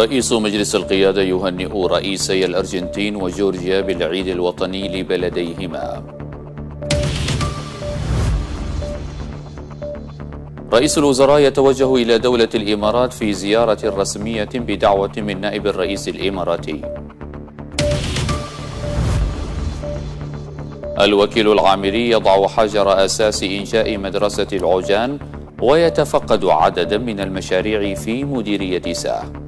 رئيس مجلس القيادة يهنئ رئيسي الأرجنتين وجورجيا بالعيد الوطني لبلديهما رئيس الوزراء يتوجه إلى دولة الإمارات في زيارة رسمية بدعوة من نائب الرئيس الإماراتي الوكيل العامري يضع حجر أساس إنشاء مدرسة العجان ويتفقد عددا من المشاريع في مديرية ساه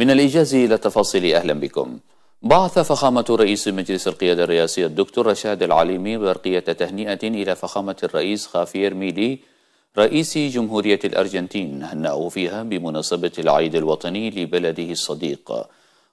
من الإيجاز إلى التفاصيل أهلا بكم بعث فخامة رئيس مجلس القيادة الرئاسي الدكتور رشاد العليمي برقية تهنئة إلى فخامة الرئيس خافير ميلي رئيس جمهورية الأرجنتين هنأه فيها بمناسبة العيد الوطني لبلده الصديق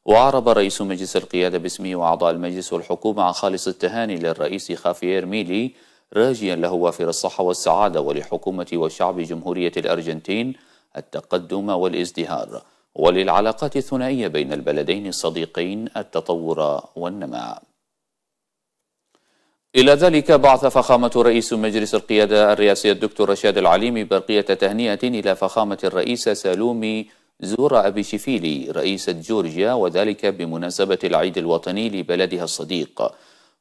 وعرب رئيس مجلس القيادة باسمه وأعضاء المجلس والحكومة عن خالص التهاني للرئيس خافير ميلي راجيا له وافر الصحة والسعادة ولحكومة وشعب جمهورية الأرجنتين التقدم والازدهار وللعلاقات الثنائية بين البلدين الصديقين التطور والنماء إلى ذلك بعث فخامة رئيس مجلس القيادة الرئاسي الدكتور رشاد العليمي برقية تهنئة إلى فخامة الرئيس سالومي زورا أبي شفيلي رئيسة جورجيا وذلك بمناسبة العيد الوطني لبلدها الصديق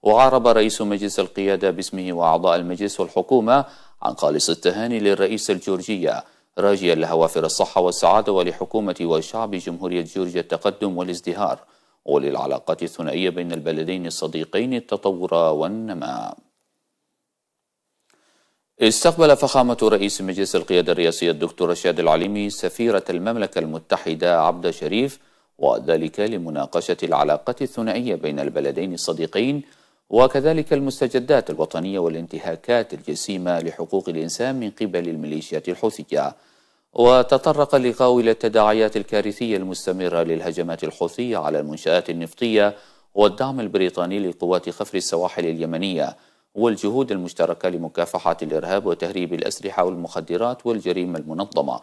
وعرب رئيس مجلس القيادة باسمه وأعضاء المجلس والحكومة عن خالص التهاني للرئيس الجورجية راجيا لها وافر الصحة والسعادة ولحكومة وشعب جمهورية جورجيا التقدم والازدهار وللعلاقات الثنائية بين البلدين الصديقين التطور والنماء استقبل فخامة رئيس مجلس القيادة الرئاسية الدكتور رشاد العليمي سفيرة المملكة المتحدة عبد شريف وذلك لمناقشة العلاقات الثنائية بين البلدين الصديقين وكذلك المستجدات الوطنية والانتهاكات الجسيمة لحقوق الإنسان من قبل الميليشيات الحوثية وتطرق اللقاء إلى التداعيات الكارثية المستمرة للهجمات الحوثية على المنشآت النفطية والدعم البريطاني لقوات خفر السواحل اليمنية والجهود المشتركة لمكافحة الإرهاب وتهريب الأسلحة والمخدرات والجريمة المنظمة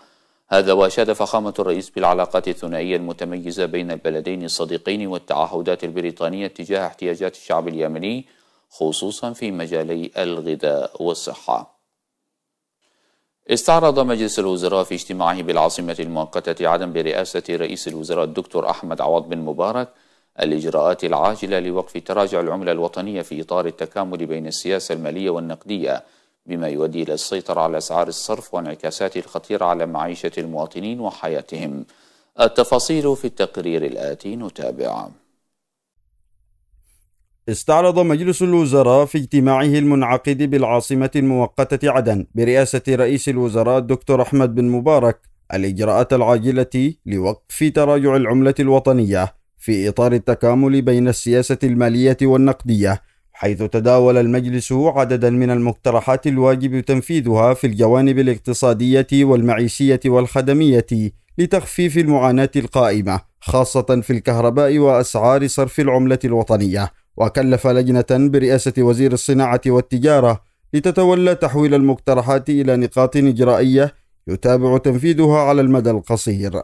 هذا وأشاد فخامة الرئيس بالعلاقات الثنائية المتميزة بين البلدين الصديقين والتعهدات البريطانية تجاه احتياجات الشعب اليمني خصوصا في مجالي الغذاء والصحة استعرض مجلس الوزراء في اجتماعه بالعاصمة المؤقتة عدن برئاسة رئيس الوزراء الدكتور أحمد عوض بن مبارك الإجراءات العاجلة لوقف تراجع العملة الوطنية في إطار التكامل بين السياسة المالية والنقدية بما يؤدي إلى السيطرة على أسعار الصرف وانعكاساته الخطيرة على معيشة المواطنين وحياتهم التفاصيل في التقرير الآتي نتابع استعرض مجلس الوزراء في اجتماعه المنعقد بالعاصمة المؤقتة عدن برئاسة رئيس الوزراء الدكتور أحمد بن مبارك الإجراءات العاجلة لوقف تراجع العملة الوطنية في إطار التكامل بين السياسة المالية والنقدية حيث تداول المجلس عددا من المقترحات الواجب تنفيذها في الجوانب الاقتصادية والمعيشية والخدمية لتخفيف المعاناة القائمة خاصة في الكهرباء وأسعار صرف العملة الوطنية وكلف لجنة برئاسة وزير الصناعة والتجارة لتتولى تحويل المقترحات إلى نقاط إجرائية يتابع تنفيذها على المدى القصير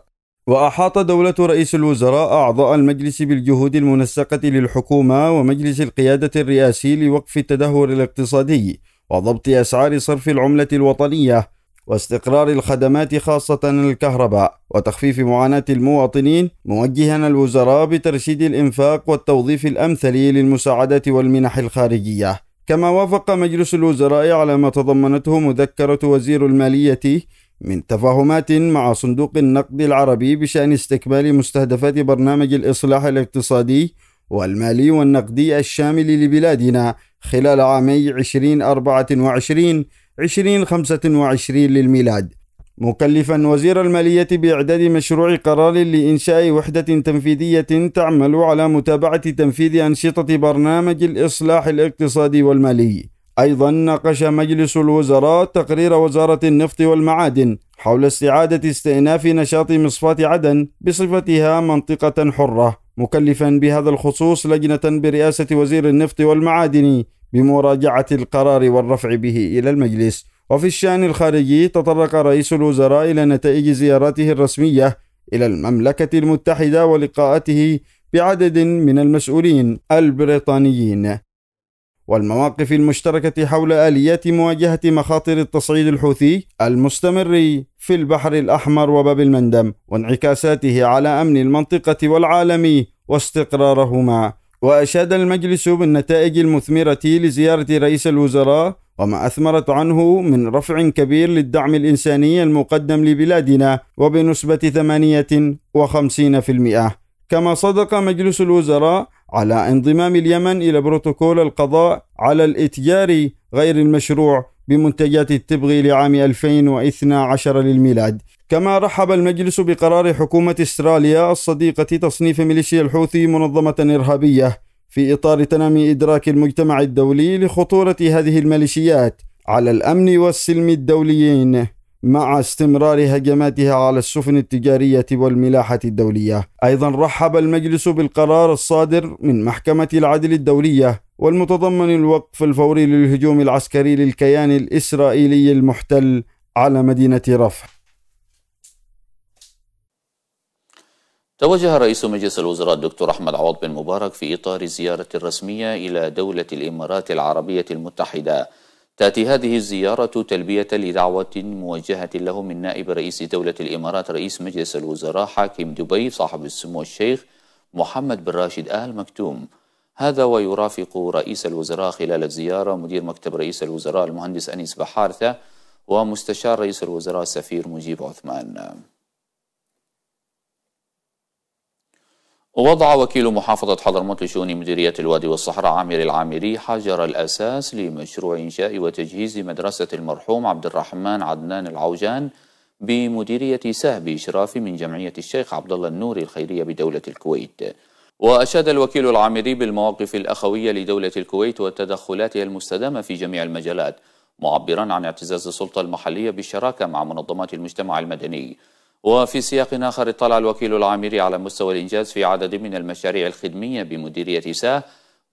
وأحاط دولة رئيس الوزراء أعضاء المجلس بالجهود المنسقة للحكومة ومجلس القيادة الرئاسي لوقف التدهور الاقتصادي وضبط أسعار صرف العملة الوطنية واستقرار الخدمات خاصة الكهرباء وتخفيف معاناة المواطنين موجها الوزراء بترشيد الإنفاق والتوظيف الأمثل للمساعدات والمنح الخارجية كما وافق مجلس الوزراء على ما تضمنته مذكرة وزير المالية من تفاهمات مع صندوق النقد العربي بشأن استكمال مستهدفات برنامج الإصلاح الاقتصادي والمالي والنقدي الشامل لبلادنا خلال عامي 2024 2025 للميلاد مكلفا وزير المالية بإعداد مشروع قرار لإنشاء وحدة تنفيذية تعمل على متابعة تنفيذ أنشطة برنامج الإصلاح الاقتصادي والمالي أيضا ناقش مجلس الوزراء تقرير وزارة النفط والمعادن حول استعادة استئناف نشاط مصفاة عدن بصفتها منطقة حرة مكلفا بهذا الخصوص لجنة برئاسة وزير النفط والمعادن بمراجعة القرار والرفع به إلى المجلس وفي الشأن الخارجي تطرق رئيس الوزراء إلى نتائج زياراته الرسمية إلى المملكة المتحدة ولقاءاته بعدد من المسؤولين البريطانيين والمواقف المشتركة حول آليات مواجهة مخاطر التصعيد الحوثي المستمر في البحر الأحمر وباب المندم وانعكاساته على أمن المنطقة والعالم واستقرارهما وأشاد المجلس بالنتائج المثمرة لزيارة رئيس الوزراء وما أثمرت عنه من رفع كبير للدعم الإنساني المقدم لبلادنا وبنسبة 58% كما صدق مجلس الوزراء على انضمام اليمن إلى بروتوكول القضاء على الإتجار غير المشروع بمنتجات التبغ لعام 2012 للميلاد كما رحب المجلس بقرار حكومة استراليا الصديقة تصنيف ميليشيا الحوثي منظمة إرهابية في إطار تنامي إدراك المجتمع الدولي لخطورة هذه الميليشيات على الأمن والسلم الدوليين مع استمرار هجماتها على السفن التجارية والملاحة الدولية. أيضا رحب المجلس بالقرار الصادر من محكمة العدل الدولية والمتضمن الوقف الفوري للهجوم العسكري للكيان الإسرائيلي المحتل على مدينة رفح. توجه رئيس مجلس الوزراء الدكتور أحمد عوض بن مبارك في إطار زيارة رسمية إلى دولة الإمارات العربية المتحدة تأتي هذه الزيارة تلبية لدعوة موجهة له من نائب رئيس دولة الإمارات رئيس مجلس الوزراء حاكم دبي صاحب السمو الشيخ محمد بن راشد آل مكتوم هذا ويرافق رئيس الوزراء خلال الزيارة مدير مكتب رئيس الوزراء المهندس أنيس بحارثة ومستشار رئيس الوزراء السفير مجيب عثمان ووضع وكيل محافظة حضرموت لشؤون مديرية الوادي والصحراء عامر العامري حجر الأساس لمشروع إنشاء وتجهيز مدرسة المرحوم عبد الرحمن عدنان العوجان بمديرية سهب إشراف من جمعية الشيخ عبد الله النوري الخيرية بدولة الكويت وأشاد الوكيل العامري بالمواقف الأخوية لدولة الكويت وتدخلاتها المستدامة في جميع المجالات معبرا عن اعتزاز السلطة المحلية بالشراكة مع منظمات المجتمع المدني وفي سياق آخر اطلع الوكيل العامري على مستوى الإنجاز في عدد من المشاريع الخدمية بمديرية ساه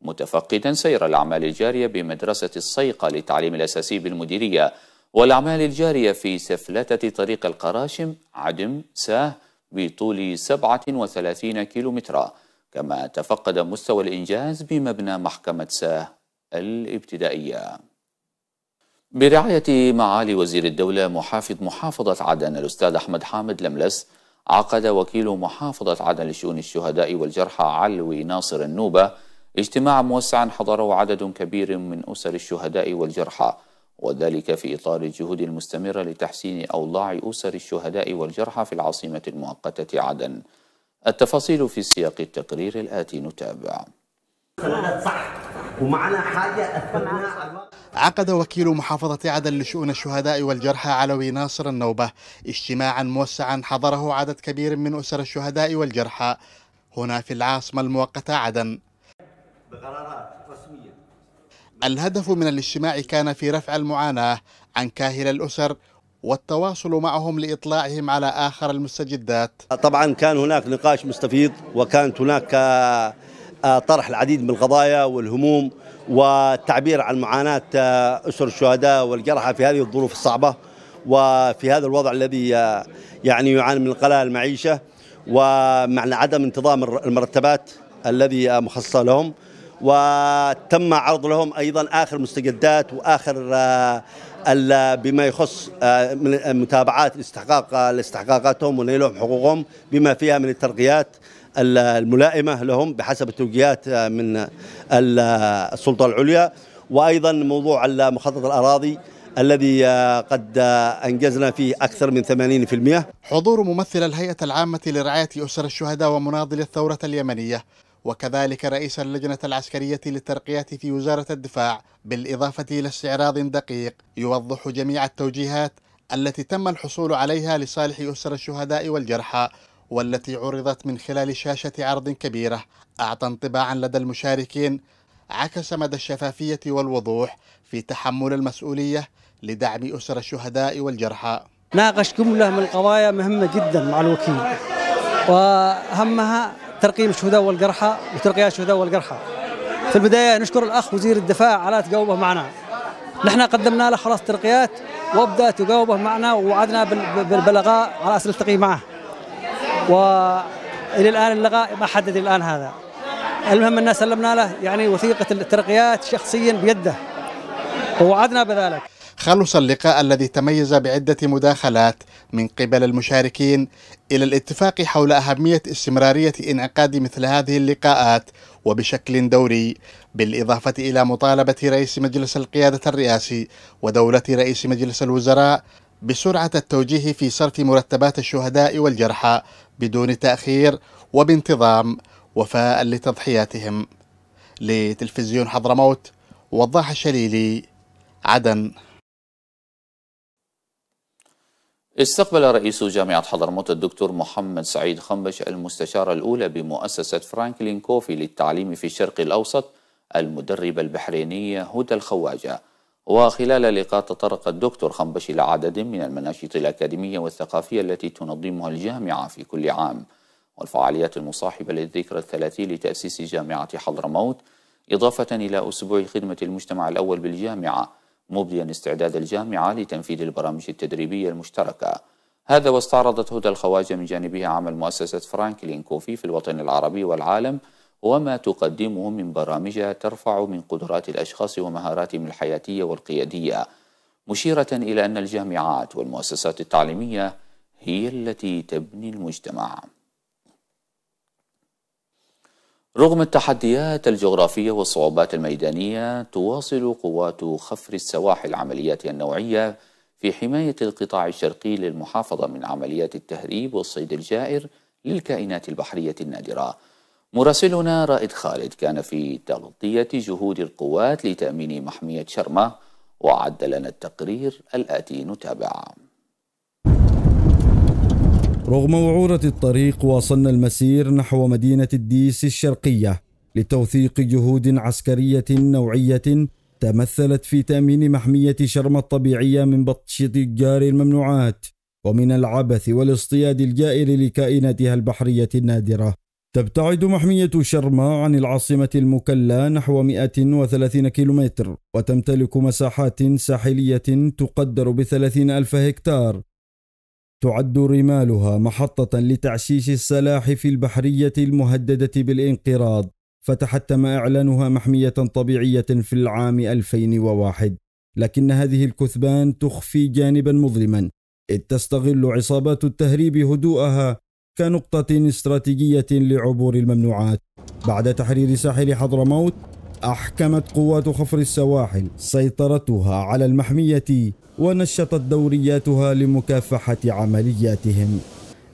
متفقدا سير الأعمال الجارية بمدرسة الصيقة للتعليم الأساسي بالمديرية والأعمال الجارية في سفلتة طريق القراشم عدم ساه بطول 37 كيلومترا كما تفقد مستوى الإنجاز بمبنى محكمة ساه الابتدائية برعاية معالي وزير الدولة محافظ محافظة عدن الأستاذ أحمد حامد لملس عقد وكيل محافظة عدن لشؤون الشهداء والجرحى علوي ناصر النوبة اجتماعا موسعا حضره عدد كبير من أسر الشهداء والجرحى وذلك في إطار الجهود المستمرة لتحسين أوضاع أسر الشهداء والجرحى في العاصمة المؤقتة عدن التفاصيل في سياق التقرير الآتي نتابع ومعنا حاجة أثبتناها على الواقع عقد وكيل محافظة عدن لشؤون الشهداء والجرحى علوي ناصر النوبة اجتماعا موسعا حضره عدد كبير من أسر الشهداء والجرحى هنا في العاصمة المؤقتة عدن بقرارات رسمية الهدف من الاجتماع كان في رفع المعاناة عن كاهل الأسر والتواصل معهم لإطلاعهم على آخر المستجدات طبعا كان هناك نقاش مستفيض وكانت هناك آه، طرح العديد من القضايا والهموم والتعبير عن معاناة آه، أسر الشهداء والجرحى في هذه الظروف الصعبة وفي هذا الوضع الذي آه، يعني يعاني من قلال المعيشة ومع عدم انتظام المرتبات الذي مخصصة لهم وتم عرض لهم أيضا آخر مستجدات وآخر بما يخص متابعات استحقاق استحقاقاتهم ونيلهم حقوقهم بما فيها من الترقيات الملائمة لهم بحسب التوجيهات من السلطة العليا وأيضا موضوع مخطط الأراضي الذي آه، قد آه، أنجزنا فيه أكثر من 80% حضور ممثل الهيئة العامة لرعاية أسر الشهداء ومناضل الثورة اليمنية وكذلك رئيس اللجنة العسكرية للترقيات في وزارة الدفاع بالإضافة إلى استعراض دقيق يوضح جميع التوجيهات التي تم الحصول عليها لصالح أسر الشهداء والجرحى والتي عرضت من خلال شاشة عرض كبيرة أعطى انطباعا لدى المشاركين عكس مدى الشفافية والوضوح في تحمل المسؤولية لدعم أسر الشهداء والجرحى ناقش جملة من القضايا مهمة جدا مع الوكيل وأهمها ترقيم الشهداء والجرحى وترقية الشهداء والجرحى في البداية نشكر الأخ وزير الدفاع على تجاوبه معنا نحن قدمنا له خلاص ترقيات وابدأ تجاوبه معنا ووعدنا بالبلغاء على أساس نلتقي معه والى الان اللقاء ما حدد الان هذا المهم ان سلمنا له يعني وثيقه الترقيات شخصيا بيده ووعدنا بذلك خلص اللقاء الذي تميز بعدة مداخلات من قبل المشاركين إلى الاتفاق حول أهمية استمرارية انعقاد مثل هذه اللقاءات وبشكل دوري بالإضافة إلى مطالبة رئيس مجلس القيادة الرئاسي ودولة رئيس مجلس الوزراء بسرعة التوجيه في صرف مرتبات الشهداء والجرحى بدون تأخير وبانتظام وفاء لتضحياتهم لتلفزيون حضرموت وضاح الشليلي عدن استقبل رئيس جامعة حضرموت الدكتور محمد سعيد خنبش المستشارة الأولى بمؤسسة فرانكلين كوفي للتعليم في الشرق الأوسط المدربة البحرينية هدى الخواجة وخلال اللقاء تطرق الدكتور إلى عدد من المناشط الأكاديمية والثقافية التي تنظمها الجامعة في كل عام والفعاليات المصاحبة للذكرى الثلاثي لتأسيس جامعة حضرموت إضافة إلى أسبوع خدمة المجتمع الأول بالجامعة مبديا استعداد الجامعة لتنفيذ البرامج التدريبية المشتركة هذا واستعرضت هدى الخواجة من جانبها عمل مؤسسة فرانكلين كوفي في الوطن العربي والعالم وما تقدمه من برامج ترفع من قدرات الأشخاص ومهاراتهم الحياتية والقيادية مشيرة إلى أن الجامعات والمؤسسات التعليمية هي التي تبني المجتمع رغم التحديات الجغرافية والصعوبات الميدانية تواصل قوات خفر السواحل عملياتها النوعية في حماية القطاع الشرقي للمحافظة من عمليات التهريب والصيد الجائر للكائنات البحرية النادرة مراسلنا رائد خالد كان في تغطية جهود القوات لتأمين محمية شرمة وعد لنا التقرير الآتي نتابع رغم وعورة الطريق واصلنا المسير نحو مدينة الديس الشرقية لتوثيق جهود عسكرية نوعية تمثلت في تأمين محمية شرمة الطبيعية من بطش تجار الممنوعات ومن العبث والاصطياد الجائر لكائناتها البحرية النادرة تبتعد محمية شرما عن العاصمة المكلا نحو 130 كيلومتر وتمتلك مساحات ساحلية تقدر بثلاثين ألف هكتار تعد رمالها محطة لتعشيش السلاحف البحرية المهددة بالانقراض فتحتم إعلانها محمية طبيعية في العام 2001 لكن هذه الكثبان تخفي جانبا مظلما إذ تستغل عصابات التهريب هدوءها كنقطة استراتيجية لعبور الممنوعات بعد تحرير ساحل حضرموت أحكمت قوات خفر السواحل سيطرتها على المحمية ونشطت دورياتها لمكافحة عملياتهم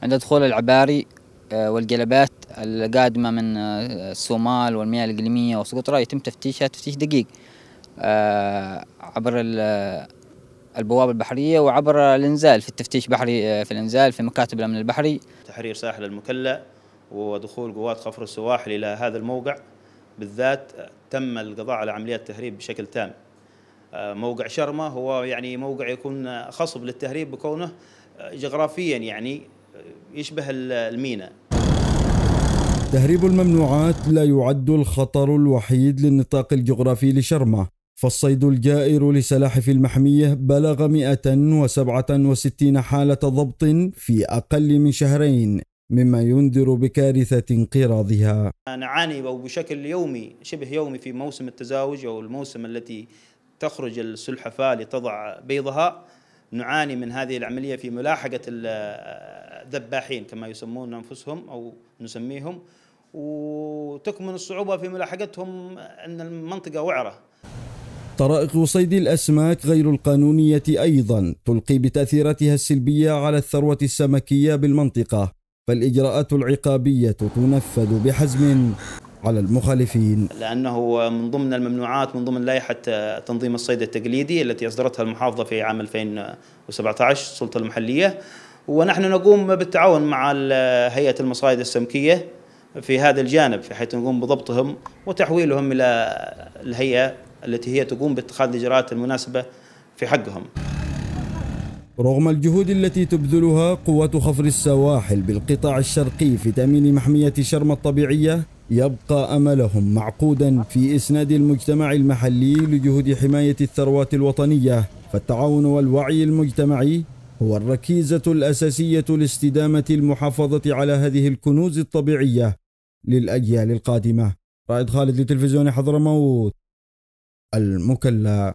عند دخول العباري آه، والقلبات القادمة من آه، الصومال والمياه الإقليمية وسقطرى يتم تفتيشها تفتيش دقيق آه، عبر البوابة البحرية وعبر الإنزال في التفتيش بحري آه، في الإنزال في مكاتب الأمن البحري تحرير ساحل المكلا ودخول قوات خفر السواحل إلى هذا الموقع بالذات آه، تم القضاء على عمليات تهريب بشكل تام آه، موقع شرمة هو يعني موقع يكون خصب للتهريب بكونه جغرافيا يعني يشبه الميناء تهريب الممنوعات لا يعد الخطر الوحيد للنطاق الجغرافي لشرمة فالصيد الجائر لسلاحف المحمية بلغ 167 حالة ضبط في أقل من شهرين مما ينذر بكارثة انقراضها نعاني بشكل يومي شبه يومي في موسم التزاوج أو الموسم التي تخرج السلحفاة لتضع بيضها نعاني من هذه العملية في ملاحقة الذباحين كما يسمون أنفسهم أو نسميهم وتكمن الصعوبة في ملاحقتهم أن المنطقة وعرة طرائق صيد الأسماك غير القانونية أيضا تلقي بتأثيراتها السلبية على الثروة السمكية بالمنطقة فالإجراءات العقابية تنفذ بحزم على المخالفين لأنه من ضمن الممنوعات من ضمن لائحة تنظيم الصيد التقليدي التي أصدرتها المحافظة في عام 2017 السلطة المحلية ونحن نقوم بالتعاون مع هيئة المصايد السمكية في هذا الجانب في حيث نقوم بضبطهم وتحويلهم إلى الهيئة التي هي تقوم باتخاذ الإجراءات المناسبة في حقهم رغم الجهود التي تبذلها قوات خفر السواحل بالقطاع الشرقي في تأمين محمية شرم الطبيعية يبقى أملهم معقودا في إسناد المجتمع المحلي لجهود حماية الثروات الوطنية فالتعاون والوعي المجتمعي هو الركيزة الأساسية لاستدامة المحافظة على هذه الكنوز الطبيعية للأجيال القادمة رائد خالد لتلفزيون حضرموت المكلا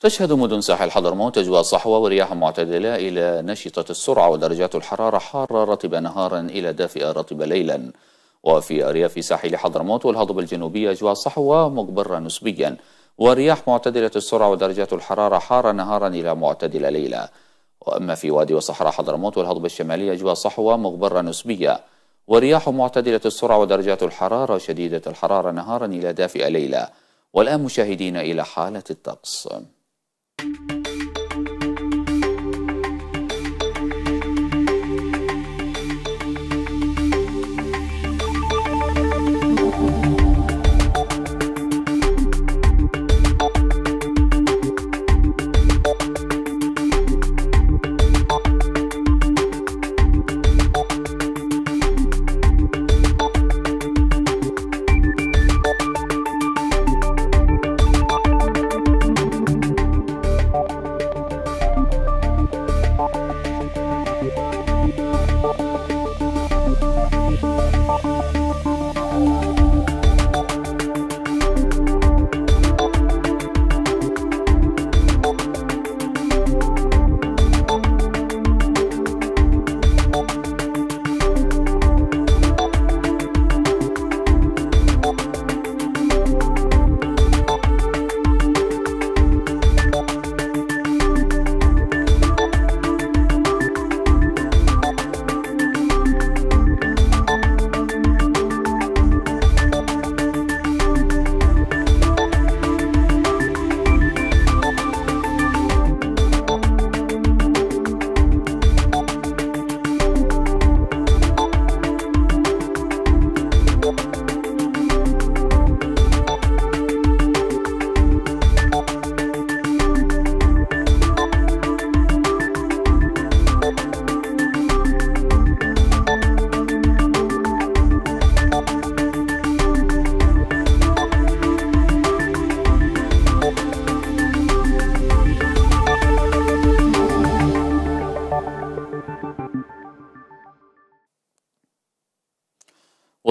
تشهد مدن ساحل حضرموت أجواء صحوة ورياح معتدلة إلى نشطة السرعة ودرجات الحرارة حارة رطبة نهارا إلى دافئة رطبة ليلا وفي أرياف ساحل حضرموت والهضبة الجنوبية أجواء صحوة مقبره نسبيا ورياح معتدلة السرعة ودرجات الحرارة حارة نهارا إلى معتدلة ليلا وأما في وادي وصحراء حضرموت والهضبة الشمالية أجواء صحوة مقبره نسبية ورياح معتدلة السرعة ودرجات الحرارة شديدة الحرارة نهارا إلى دافئة ليلة والآن مشاهدينا إلى حالة الطقس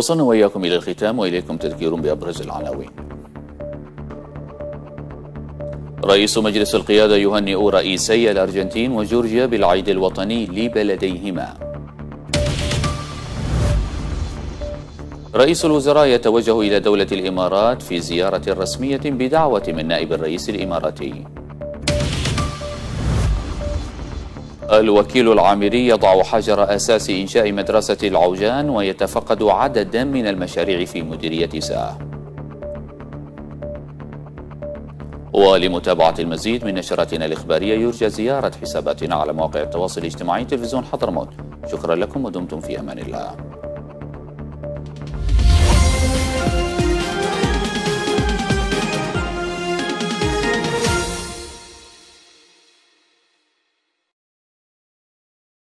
وصلنا وإياكم إلى الختام وإليكم تذكير بأبرز العناوين رئيس مجلس القيادة يهنئ رئيسي الأرجنتين وجورجيا بالعيد الوطني لبلديهما رئيس الوزراء يتوجه إلى دولة الإمارات في زيارة رسمية بدعوة من نائب الرئيس الإماراتي الوكيل العامري يضع حجر أساس إنشاء مدرسة العوجان ويتفقد عددا من المشاريع في مديرية ساه ولمتابعة المزيد من نشراتنا الإخبارية يرجى زيارة حساباتنا على مواقع التواصل الاجتماعي تلفزيون حضرموت شكرا لكم ودمتم في أمان الله